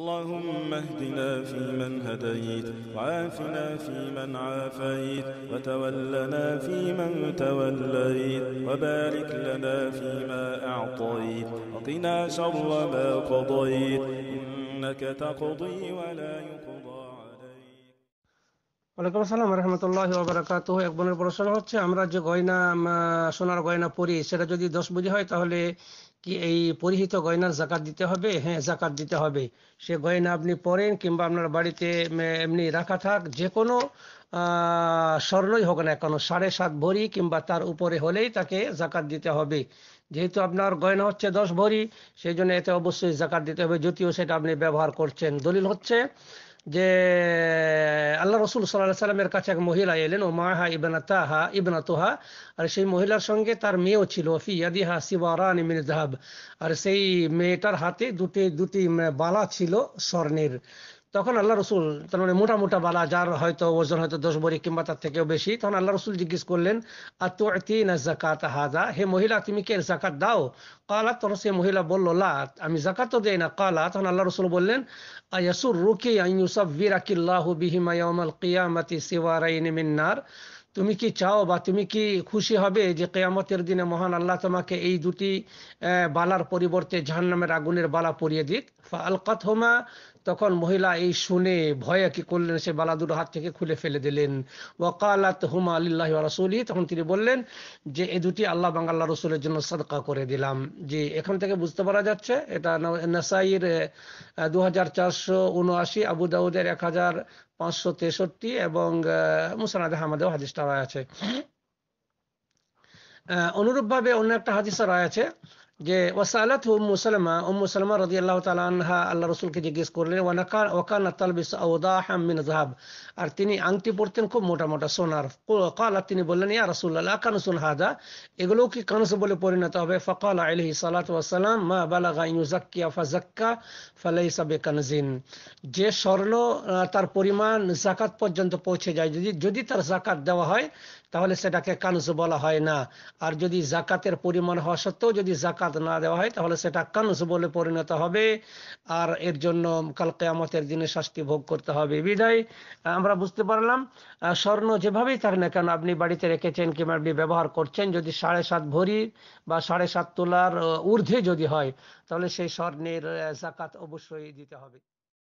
اللهم اهدنا فيمن هديت وعافنا فيمن عافيت وتولنا فيمن توليت وبارك لنا فيما أعطيت وقنا شر ما قضيت إنك تقضي ولا يقضى ওয়ালাইকুম আসসালাম রহমতুল্লাহ ওবরাকাত এক বোনের প্রশ্ন হচ্ছে আমরা যে গয়না সোনার গয়না পরি সেটা যদি দশ বুঝি হয় তাহলে কি এই পরিহিত গয়নার জাকাত দিতে হবে হ্যাঁ জাকাত দিতে হবে সে গয়না আপনি পরেন কিংবা আপনার বাড়িতে এমনি রাখা থাক যে কোনো স্বর্ণই হোক না কেন সাড়ে সাত ভরি কিংবা তার উপরে হলেই তাকে জাকাত দিতে হবে যেহেতু আপনার গয়না হচ্ছে দশ ভরি সেই জন্য এতে অবশ্যই জাকাত দিতে হবে যদিও সেটা আপনি ব্যবহার করছেন দলিল হচ্ছে যে আল্লাহ রসুল সাল্লাহ সাল্লামের কাছে এক মহিলা এলেন ও মা হা ইবনা তাহা ইবনা তোহা আর সেই মহিলার সঙ্গে তার মেয়েও ছিল ফি ইয়াদিহা সিবারান মিন জাহাব আর সেই মেয়েটার হাতে দুটি দুটি বালা ছিল স্বর্ণের তখন আল্লাহ রসুল তার মানে মোটা মোটা বালা যার হয়তো ওজন হয়তো দশ বড়ি কিংবা তার থেকেও বেশি তখন আল্লাহ রসুল জিজ্ঞেস করলেন আতিনা জাকাত হাজা হে মহিলা তুমি কে জাকাত দাও কালা তখন সে মহিলা বলল লা আমি জাকাত দেই না কালা তখন আল্লাহ রসুল বললেন আয়াসুর রুকি আইনুসাব বিরাকিল্লাহ বিহিমায়ামাল কিয়ামাতি সিওয়ারাইন মিন্নার তুমি কি চাও বা তুমি কি খুশি হবে যে কেয়ামতের দিনে মহান আল্লাহ তোমাকে এই দুটি বালার পরিবর্তে জাহান্নামের আগুনের বালা পরিয়ে দিক আলকাত তখন মহিলা এই শুনে ভয়ে কি করলেন সে বালা দুটো হাত থেকে খুলে ফেলে দিলেন ওয়াকালাত হুমা আলিল্লাহ রসুলি তখন তিনি বললেন যে এই দুটি আল্লাহ বাঙ্গাল্লা রসুলের জন্য সদকা করে দিলাম যে এখান থেকে বুঝতে পারা যাচ্ছে এটা নাসাইয়ের দু হাজার চারশো উনআশি আবু দাউদের এক হাজার পাঁচশো তেষট্টি এবং মুসানাদ আহমদেও হাদিসটা আছে অনুরূপভাবে অন্য একটা হাদিসও রয়েছে আছে যে ওয়াসালাত উম্মু সালামা উম্মু সালামা রদি আল্লাহ তালানহা আল্লাহ রসুলকে জিজ্ঞেস করলেন ওয়ানাকান ওয়াকান আতালবিস আউদাহাম মিন জাহাব আর তিনি আংটি পরতেন খুব মোটা মোটা সোনার কালা তিনি বললেন ইয়া রসুল্লাহ কানুসুন হাদা এগুলো কি কানস বলে পরিণত হবে ফকাল আলহি সালাত ওয়াসালাম মা বালাগা ইউজাক্কিয়া ফাজাক্কা ফালাই সাবে কানজিন যে স্বর্ণ তার পরিমাণ জাকাত পর্যন্ত পৌঁছে যায় যদি যদি তার জাকাত দেওয়া হয় তাহলে সেটাকে কানস বলা হয় না আর যদি জাকাতের পরিমাণ হওয়া সত্ত্বেও যদি জাকাত সাথ না দেওয়া হয় তাহলে সেটা কানস বলে পরিণত হবে আর এর জন্য কাল কেয়ামতের দিনে শাস্তি ভোগ করতে হবে বিদায় আমরা বুঝতে পারলাম স্বর্ণ যেভাবেই থাক না কেন আপনি বাড়িতে রেখেছেন কিংবা আপনি ব্যবহার করছেন যদি সাড়ে সাত ভরি বা সাড়ে সাত তোলার ঊর্ধ্বে যদি হয় তাহলে সেই স্বর্ণের জাকাত অবশ্যই দিতে হবে